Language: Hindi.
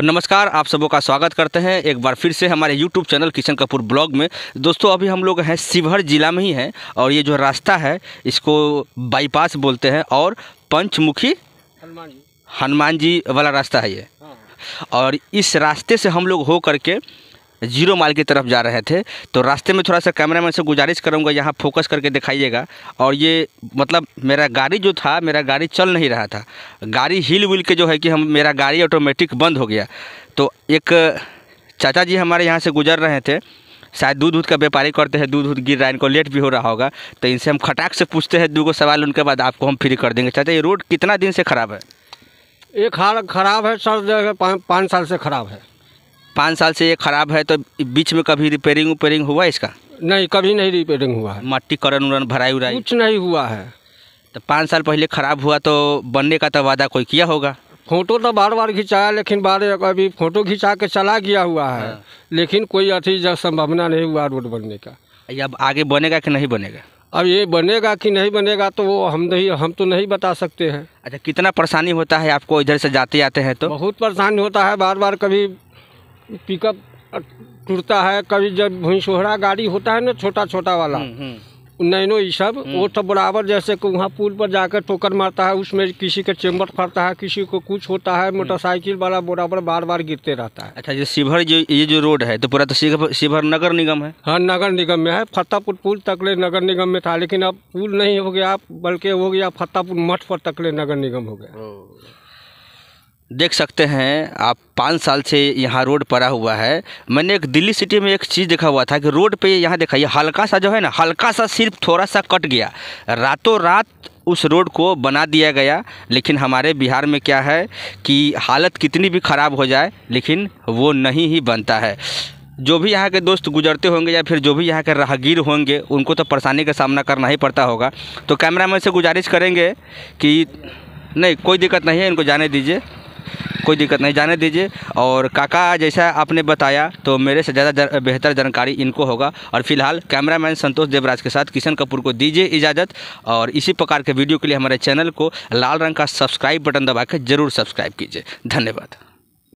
और नमस्कार आप सबों का स्वागत करते हैं एक बार फिर से हमारे YouTube channel Kishan Kapoor blog में दोस्तों अभी हम लोग हैं शिवहर ज़िला में ही हैं और ये जो रास्ता है इसको बाईपास बोलते हैं और पंचमुखी हनुमान जी हनुमान जी वाला रास्ता है ये हाँ। और इस रास्ते से हम लोग हो करके जीरो माइल की तरफ जा रहे थे तो रास्ते में थोड़ा सा कैमरा मैन से गुजारिश करूँगा यहाँ फोकस करके दिखाइएगा और ये मतलब मेरा गाड़ी जो था मेरा गाड़ी चल नहीं रहा था गाड़ी हिल विल के जो है कि हम मेरा गाड़ी ऑटोमेटिक बंद हो गया तो एक चाचा जी हमारे यहाँ से गुजर रहे थे शायद दूध दूध का व्यापारी करते हैं दूध दूध गिर रहा है इनको लेट भी हो रहा होगा तो इनसे हम खटाक से पूछते हैं दो सवाल उनके बाद आपको हम फ्री कर देंगे चाचा ये रोड कितना दिन से ख़राब है ये खराब है सर पाँच साल से खराब है पाँच साल से ये ख़राब है तो बीच में कभी रिपेयरिंग उपेयरिंग हुआ इसका नहीं कभी नहीं रिपेयरिंग हुआ है मट्टी करन उरन भराई उराई कुछ नहीं हुआ है तो पाँच साल पहले ख़राब हुआ तो बनने का तो वादा कोई किया होगा फ़ोटो तो बार बार खिंचाया लेकिन बार अभी फ़ोटो खिंचा के चला गया हुआ है हाँ। लेकिन कोई अथी जब संभावना नहीं हुआ रोड बनने का अब आगे बनेगा कि नहीं बनेगा अब ये बनेगा कि नहीं बनेगा तो वो हम नहीं हम तो नहीं बता सकते हैं अच्छा कितना परेशानी होता है आपको इधर से जाते आते हैं तो बहुत परेशानी होता है बार बार कभी पिकअप टूटता है कभी जब भैंसोहरा गाड़ी होता है ना छोटा छोटा वाला हम्म, हम्म। नैनो ये सब हम्म। वो तो बराबर जैसे कि वहाँ पुल पर जाकर टोकर मारता है उसमें किसी का चेम्बर फटता है किसी को कुछ होता है मोटरसाइकिल वाला बराबर बार बार गिरते रहता है अच्छा ये शिवहर जो ये जो रोड है तो पूरा तो शिवहर नगर निगम है हाँ नगर निगम में है फत्तापुर पुल तकले नगर निगम में था लेकिन अब पुल नहीं हो गया बल्कि हो गया फत्तापुर मठ पर तकले नगर निगम हो गया देख सकते हैं आप पाँच साल से यहाँ रोड पड़ा हुआ है मैंने एक दिल्ली सिटी में एक चीज़ देखा हुआ था कि रोड पे यहाँ देखा ये हल्का सा जो है ना हल्का सा सिर्फ थोड़ा सा कट गया रातों रात उस रोड को बना दिया गया लेकिन हमारे बिहार में क्या है कि हालत कितनी भी ख़राब हो जाए लेकिन वो नहीं ही बनता है जो भी यहाँ के दोस्त गुजरते होंगे या फिर जो भी यहाँ के राहगीर होंगे उनको तो परेशानी का सामना करना ही पड़ता होगा तो कैमरा मैन से गुजारिश करेंगे कि नहीं कोई दिक्कत नहीं है इनको जाने दीजिए कोई दिक्कत नहीं जाने दीजिए और काका जैसा आपने बताया तो मेरे से ज़्यादा बेहतर जानकारी इनको होगा और फिलहाल कैमरामैन संतोष देवराज के साथ किशन कपूर को दीजिए इजाज़त और इसी प्रकार के वीडियो के लिए हमारे चैनल को लाल रंग का सब्सक्राइब बटन दबा के ज़रूर सब्सक्राइब कीजिए धन्यवाद